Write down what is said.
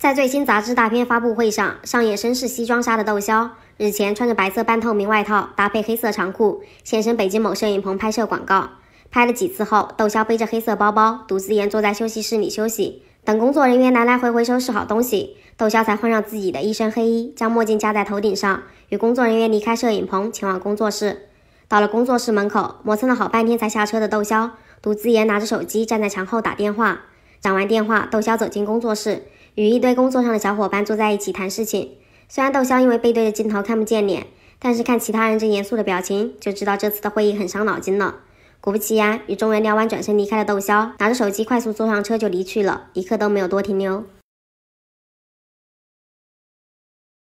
在最新杂志大片发布会上，上演绅士西装杀的窦骁，日前穿着白色半透明外套搭配黑色长裤，现身北京某摄影棚拍摄广告。拍了几次后，窦骁背着黑色包包，独自沿坐在休息室里休息。等工作人员来来回回收拾好东西，窦骁才换上自己的一身黑衣，将墨镜架在头顶上，与工作人员离开摄影棚，前往工作室。到了工作室门口，磨蹭了好半天才下车的窦骁，独自沿拿着手机站在墙后打电话。讲完电话，窦骁走进工作室。与一堆工作上的小伙伴坐在一起谈事情，虽然窦骁因为背对着镜头看不见脸，但是看其他人这严肃的表情，就知道这次的会议很伤脑筋了。果不其然，与众人聊完转身离开了。窦骁拿着手机快速坐上车就离去了，一刻都没有多停留。